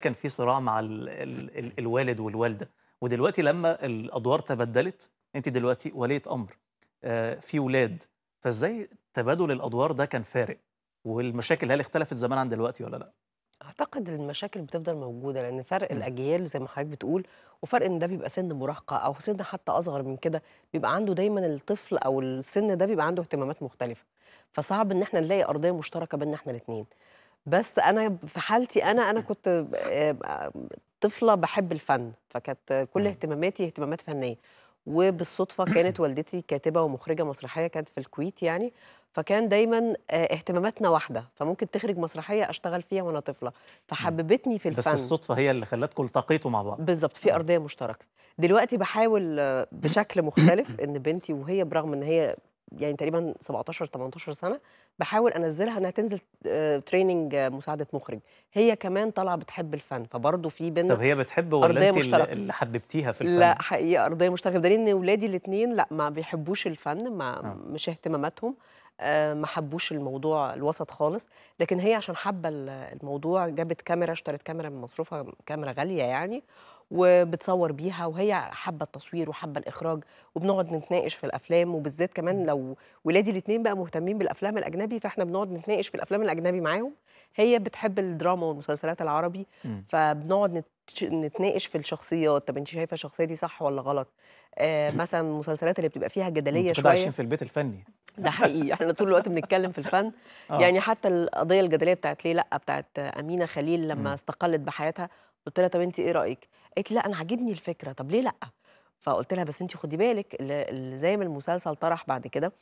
كان في صراع مع الـ الـ الـ الوالد والوالده ودلوقتي لما الادوار تبدلت انت دلوقتي وليه امر آه، في ولاد فازاي تبادل الادوار ده كان فارق والمشاكل هل اختلفت زمان عن دلوقتي ولا لا اعتقد المشاكل بتفضل موجوده لان فرق م. الاجيال زي ما حضرتك بتقول وفرق ان ده بيبقى سن مراهقه او سن حتى اصغر من كده بيبقى عنده دايما الطفل او السن ده بيبقى عنده اهتمامات مختلفه فصعب ان احنا نلاقي ارضيه مشتركه بيننا احنا الاثنين بس انا في حالتي انا انا كنت آه، طفله بحب الفن فكانت كل اهتماماتي اهتمامات فنيه وبالصدفه كانت والدتي كاتبه ومخرجه مسرحيه كانت في الكويت يعني فكان دايما آه، اهتماماتنا واحده فممكن تخرج مسرحيه اشتغل فيها وانا طفله فحببتني في الفن بس الصدفه هي اللي خلتكم التقيتوا مع بعض بالظبط في آه. ارضيه مشتركه دلوقتي بحاول بشكل مختلف ان بنتي وهي برغم ان هي يعني تقريبا 17 18 سنه بحاول انزلها انها تنزل تريننج آه، آه، مساعده مخرج هي كمان طالعه بتحب الفن فبرضه في بنت طب هي بتحب ولا انت اللي حببتيها في الفن لا حقيقه ارضيه مشتركه دليل ان اولادي الاثنين لا ما بيحبوش الفن ما آه. مش اهتماماتهم آه، ما حبوش الموضوع الوسط خالص لكن هي عشان حابه الموضوع جابت كاميرا اشترت كاميرا من مصروفها كاميرا غاليه يعني وبتصور بيها وهي حابه التصوير وحابه الاخراج وبنقعد نتناقش في الافلام وبالذات كمان لو ولادي الاثنين بقى مهتمين بالافلام الاجنبي فاحنا بنقعد نتناقش في الافلام الاجنبي معاهم هي بتحب الدراما والمسلسلات العربي فبنقعد نتناقش في الشخصيات طب انت شايفه الشخصيه دي صح ولا غلط آه مثلا المسلسلات اللي بتبقى فيها جدليه شويه عايشين في البيت الفني ده حقيقي احنا طول الوقت بنتكلم في الفن أوه. يعني حتى القضيه الجدليه بتاعت ليه لا بتاعت امينه خليل لما م. استقلت بحياتها قلت لها طب انت ايه رايك قالت لا انا عاجبني الفكره طب ليه لا فقلت لها بس انت خدي بالك زي ما المسلسل طرح بعد كده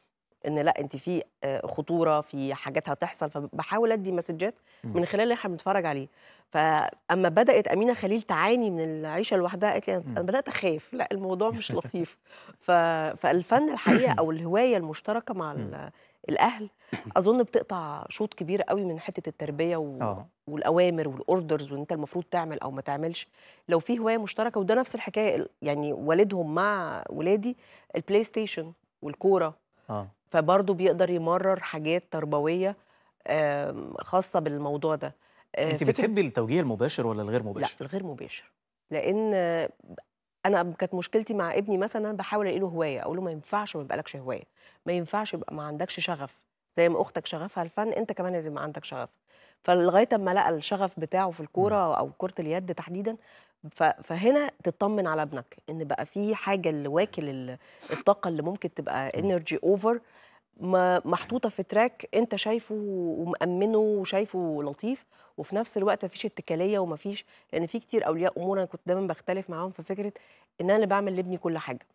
ان لا انت في آه، خطوره في حاجات هتحصل فبحاول ادي مسجات إمم. من خلال اللي احنا بنتفرج عليه فاما بدات امينه خليل تعاني من العيشه لوحدها قالت لي انا إمم. بدات اخاف لا الموضوع مش لطيف فالفن الحقيقه او الهوايه المشتركه مع إمم. الاهل اظن بتقطع شوط كبير قوي من حته التربيه و... آه. والاوامر والاوردرز وان انت المفروض تعمل او ما تعملش لو في هوايه مشتركه وده نفس الحكايه يعني والدهم مع ولادي البلاي ستيشن والكوره آه. فبرضه بيقدر يمرر حاجات تربويه خاصه بالموضوع ده آه، انت بتحبي التوجيه المباشر ولا الغير مباشر؟ لا الغير مباشر لان انا كانت مشكلتي مع ابني مثلا بحاول الاقي له هوايه اقول له ما ينفعش ما يبقالكش هوايه ما ينفعش يبقى ما عندكش شغف زي ما اختك شغفها الفن انت كمان لازم ما عندك شغف فلغايه اما لقى الشغف بتاعه في الكوره او كره اليد تحديدا فهنا تطمن على ابنك ان بقى في حاجه اللي واكل الطاقه اللي ممكن تبقى انرجي اوفر محطوطه في تراك انت شايفه ومامنه وشايفه لطيف وفي نفس الوقت مفيش اتكاليه ومفيش لان في كتير اولياء امور انا كنت دايما بختلف معاهم في فكره ان انا اللي بعمل لابني كل حاجه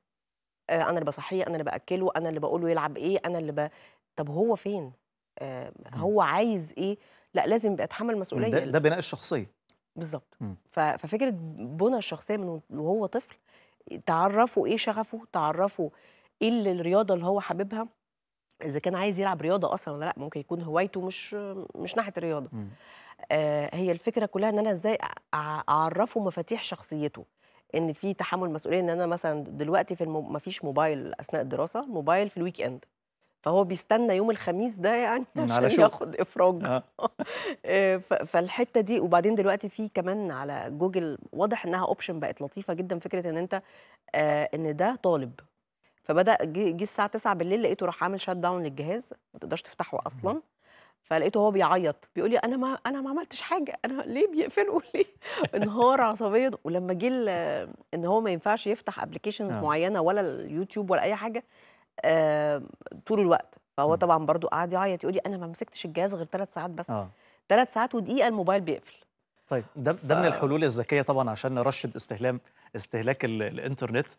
آه، انا اللي بصحيه انا اللي باكله انا اللي بقوله يلعب ايه انا اللي ب... طب هو فين آه، هو عايز ايه لا لازم يبقى مسؤوليه ده, ده بناء الشخصيه بالظبط ففكره بنى الشخصيه من وهو طفل تعرفوا ايه شغفه تعرفوا ايه الرياضه اللي هو حاببها اذا كان عايز يلعب رياضه اصلا ولا لا ممكن يكون هوايته مش مش ناحيه الرياضه آه هي الفكره كلها ان انا ازاي اعرفه مفاتيح شخصيته ان في تحمل مسؤوليه ان انا مثلا دلوقتي في الم... مفيش موبايل اثناء الدراسه موبايل في الويك اند فهو بيستنى يوم الخميس ده يعني عشان ياخد افراج آه. آه، فالحته دي وبعدين دلوقتي في كمان على جوجل واضح انها اوبشن بقت لطيفه جدا فكره ان انت آه ان ده طالب فبدا جه الساعه 9 بالليل لقيته راح عامل شات داون للجهاز ما تقدرش تفتحه اصلا فلقيته هو بيعيط بيقول لي انا ما انا ما عملتش حاجه انا ليه بيقفلوا ليه انهار عصبيا ولما جه ان هو ما ينفعش يفتح ابلكيشنز نعم. معينه ولا اليوتيوب ولا اي حاجه آه طول الوقت فهو طبعا برضو قعد يعيط يقول لي انا ما مسكتش الجهاز غير ثلاث ساعات بس ثلاث آه. ساعات ودقيقه الموبايل بيقفل طيب ده ده من الحلول الذكيه طبعا عشان نرشد استهلاك استهلاك الانترنت